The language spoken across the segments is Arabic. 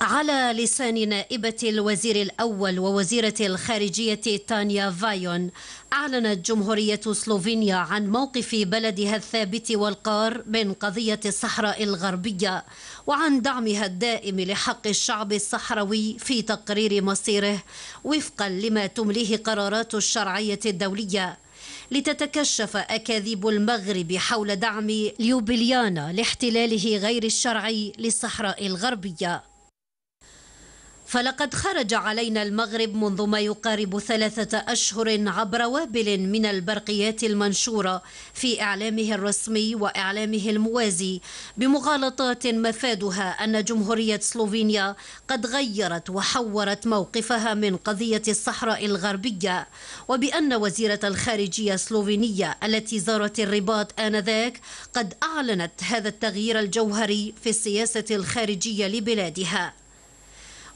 على لسان نائبة الوزير الأول ووزيرة الخارجية تانيا فايون أعلنت جمهورية سلوفينيا عن موقف بلدها الثابت والقار من قضية الصحراء الغربية وعن دعمها الدائم لحق الشعب الصحراوي في تقرير مصيره وفقا لما تمليه قرارات الشرعية الدولية لتتكشف أكاذيب المغرب حول دعم ليوبليانا لاحتلاله غير الشرعي للصحراء الغربية فلقد خرج علينا المغرب منذ ما يقارب ثلاثة أشهر عبر وابل من البرقيات المنشورة في إعلامه الرسمي وإعلامه الموازي بمغالطات مفادها أن جمهورية سلوفينيا قد غيرت وحورت موقفها من قضية الصحراء الغربية وبأن وزيرة الخارجية السلوفينية التي زارت الرباط آنذاك قد أعلنت هذا التغيير الجوهري في السياسة الخارجية لبلادها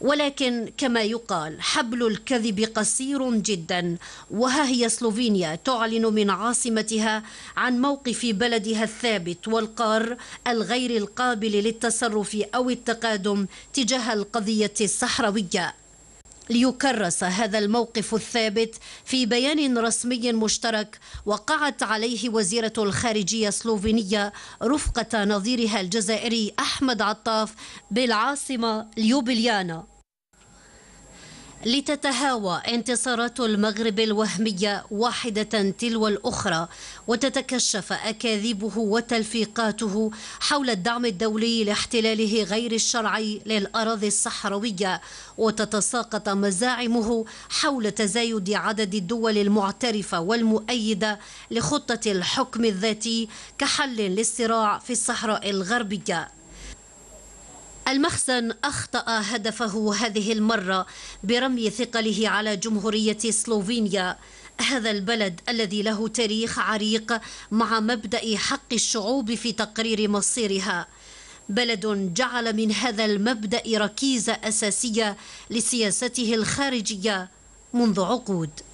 ولكن كما يقال حبل الكذب قصير جدا وها هي سلوفينيا تعلن من عاصمتها عن موقف بلدها الثابت والقار الغير القابل للتصرف أو التقادم تجاه القضية الصحراوية ليكرس هذا الموقف الثابت في بيان رسمي مشترك وقعت عليه وزيرة الخارجية السلوفينية رفقة نظيرها الجزائري أحمد عطاف بالعاصمة ليوبليانا لتتهاوى انتصارات المغرب الوهمية واحدة تلو الأخرى وتتكشف أكاذيبه وتلفيقاته حول الدعم الدولي لاحتلاله غير الشرعي للأراضي الصحراوية وتتساقط مزاعمه حول تزايد عدد الدول المعترفة والمؤيدة لخطة الحكم الذاتي كحل للصراع في الصحراء الغربية المخزن أخطأ هدفه هذه المرة برمي ثقله على جمهورية سلوفينيا هذا البلد الذي له تاريخ عريق مع مبدأ حق الشعوب في تقرير مصيرها بلد جعل من هذا المبدأ ركيزة أساسية لسياسته الخارجية منذ عقود